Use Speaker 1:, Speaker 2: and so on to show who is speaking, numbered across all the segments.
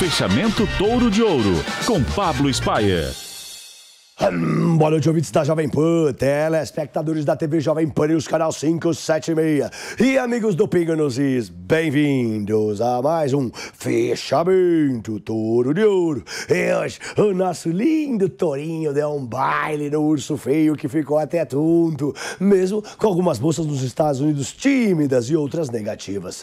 Speaker 1: Fechamento Touro de Ouro, com Pablo Spaia. Hum. Boa noite, ouvintes da Jovem Pan, telespectadores da TV Jovem Pan e os canal 576. E amigos do Pingo nos Is, bem-vindos a mais um Fechamento Touro de Ouro. E hoje, o nosso lindo tourinho deu um baile no urso feio que ficou até tonto, mesmo com algumas bolsas nos Estados Unidos tímidas e outras negativas.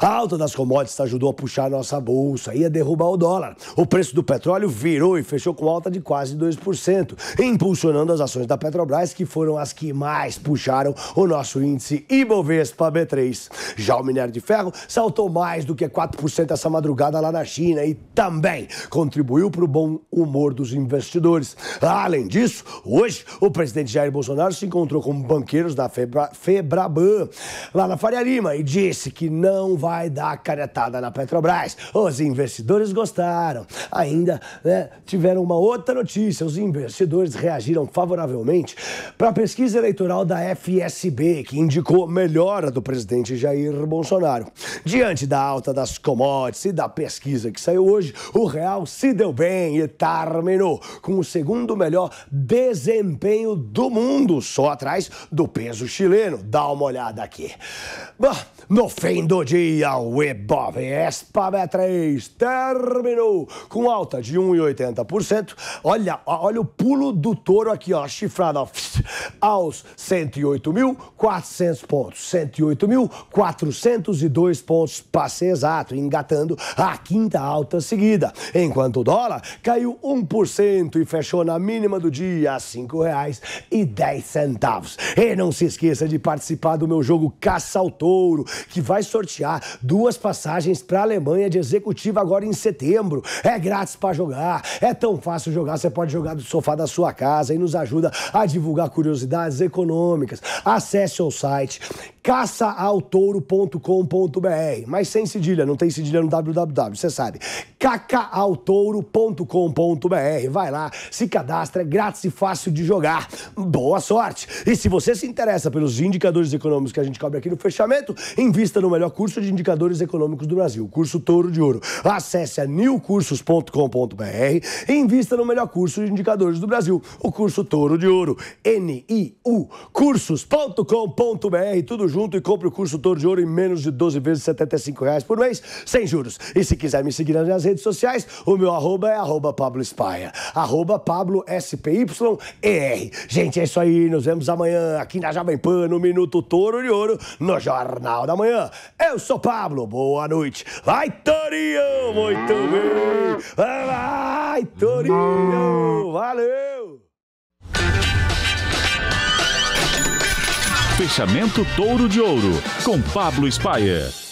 Speaker 1: A alta das commodities ajudou a puxar a nossa bolsa e a derrubar o dólar. O preço do petróleo virou e fechou com alta de quase 2%, impulsionando impulsionando as ações da Petrobras, que foram as que mais puxaram o nosso índice Ibovespa B3. Já o minério de ferro saltou mais do que 4% essa madrugada lá na China e também contribuiu para o bom humor dos investidores. Além disso, hoje o presidente Jair Bolsonaro se encontrou com banqueiros da Febra, Febraban lá na Faria Lima e disse que não vai dar caretada na Petrobras. Os investidores gostaram. Ainda né, tiveram uma outra notícia: os investidores reagiram reagiram favoravelmente para a pesquisa eleitoral da FSB, que indicou melhora do presidente Jair Bolsonaro. Diante da alta das commodities e da pesquisa que saiu hoje, o real se deu bem e terminou com o segundo melhor desempenho do mundo, só atrás do peso chileno. Dá uma olhada aqui. no fim do dia, o Ibovespa B3 terminou com alta de 1,80%. Olha, olha o pulo do touro aqui, ó, chifrado, ó, aos 108.400 pontos. 108.402 pontos para ser exato, engatando a quinta alta seguida. Enquanto o dólar caiu 1% e fechou na mínima do dia a R$ 5,10. E não se esqueça de participar do meu jogo Caça ao Touro, que vai sortear duas passagens para a Alemanha de executiva agora em setembro. É grátis para jogar, é tão fácil jogar, você pode jogar do sofá da sua casa casa e nos ajuda a divulgar curiosidades econômicas. Acesse o site caçaaotouro.com.br, mas sem cedilha, não tem cedilha no www, você sabe. cacaaotouro.com.br. Vai lá, se cadastra, é grátis e fácil de jogar. Boa sorte! E se você se interessa pelos indicadores econômicos que a gente cobre aqui no fechamento, invista no melhor curso de indicadores econômicos do Brasil, o curso Touro de Ouro. Acesse a newcursos.com.br e invista no melhor curso de indicadores do Brasil, o curso Touro de Ouro, n i N-I-U cursos.com.br, tudo junto e compre o curso Touro de Ouro em menos de 12 vezes 75 reais por mês, sem juros. E se quiser me seguir nas minhas redes sociais, o meu arroba é arroba Pablo Espaia, arroba Pablo s p y e r Gente, é isso aí, nos vemos amanhã aqui na Jovem Pan, no Minuto Touro de Ouro, no Jornal da Manhã. Eu sou Pablo, boa noite. Vai, Torinho! Muito bem! Vai, Torinho! Valeu! Fechamento Touro de Ouro, com Pablo Spaia.